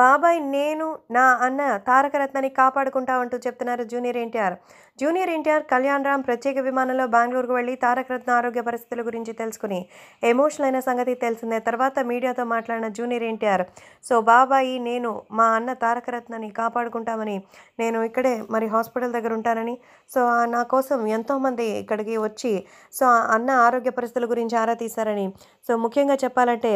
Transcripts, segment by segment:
బాబాయ్ నేను నా అన్న తారకరత్నాన్ని కాపాడుకుంటా అంటూ చెప్తున్నారు junior NTR junior NTR Kalyan Ram ప్రత్యేక విమానంలో బెంగళూరుకు వెళ్ళి తారకరత్న ఆరోగ్య పరిస్థితుల గురించి తెలుసుకుని ఎమోషనల్ అయిన సంగతి తెలిసిందే తర్వాత మీడియాతో మాట్లాడిన జూనియర్ ఎన్టీఆర్ సో బాబాయి నేను మా అన్న తారకరత్నాన్ని కాపాడుకుంటామని నేను ఇక్కడే మరి హాస్పిటల్ దగ్గర ఉంటానని సో నా కోసం ఎంతోమంది ఇక్కడికి వచ్చి సో అన్న ఆరోగ్య పరిస్థితుల గురించి ఆరా తీశారని సో ముఖ్యంగా చెప్పాలంటే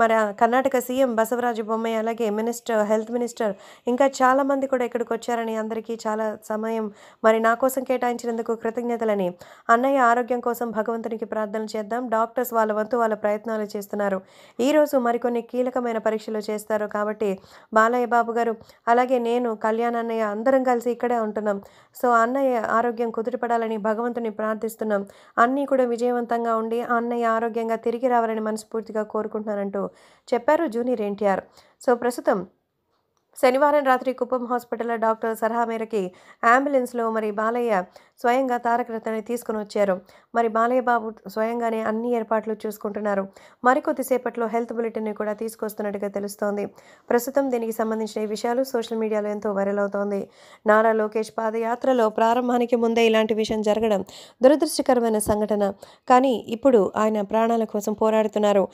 మన కర్ణాటక సీఎం బసవరాజు బొమ్మ అలాగే మినిస్టర్ మినిస్టర్ హెల్త్ మినిస్టర్ ఇంకా చాలామంది కూడా ఇక్కడికి వచ్చారని అందరికీ చాలా సమయం మరి నా కోసం కేటాయించినందుకు కృతజ్ఞతలని అన్నయ్య ఆరోగ్యం కోసం భగవంతునికి ప్రార్థన చేద్దాం డాక్టర్స్ వాళ్ళ వంతు వాళ్ళ ప్రయత్నాలు చేస్తున్నారు ఈరోజు మరికొన్ని కీలకమైన పరీక్షలు చేస్తారు కాబట్టి బాలయ్య బాబు గారు అలాగే నేను కళ్యాణ్ అన్నయ్య అందరం కలిసి ఇక్కడే ఉంటున్నాం సో అన్నయ్య ఆరోగ్యం కుదిరిపడాలని భగవంతుని ప్రార్థిస్తున్నాం అన్నీ కూడా విజయవంతంగా ఉండి అన్నయ్య ఆరోగ్యంగా తిరిగి రావాలని మనస్ఫూర్తిగా కోరుకుంటున్నానంటూ చెప్పారు జూనియర్ ఎన్టీఆర్ సో ప్రస్తుతం శనివారం రాత్రి కుప్పం హాస్పిటల్లో డాక్టర్ సలహా మేరకి అంబులెన్స్లో మరి బాలయ్య స్వయంగా తారక రత్నని తీసుకుని వచ్చారు మరి బాలయ్య బాబు స్వయంగానే అన్ని ఏర్పాట్లు చూసుకుంటున్నారు మరికొద్దిసేపట్లో హెల్త్ బులెటిన్ కూడా తీసుకొస్తున్నట్టుగా తెలుస్తోంది ప్రస్తుతం దీనికి సంబంధించిన ఈ విషయాలు సోషల్ మీడియాలో ఎంతో వైరల్ అవుతోంది నారా లోకేష్ పాదయాత్రలో ప్రారంభానికి ముందే ఇలాంటి విషయం జరగడం దురదృష్టకరమైన సంఘటన కానీ ఇప్పుడు ఆయన ప్రాణాల కోసం పోరాడుతున్నారు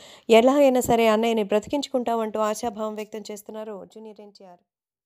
ఎలా అయినా సరే అన్నయ్యని బ్రతికించుకుంటామంటూ ఆశాభావం వ్యక్తం చేస్తున్నారు జూనియర్ ఎన్టీఆర్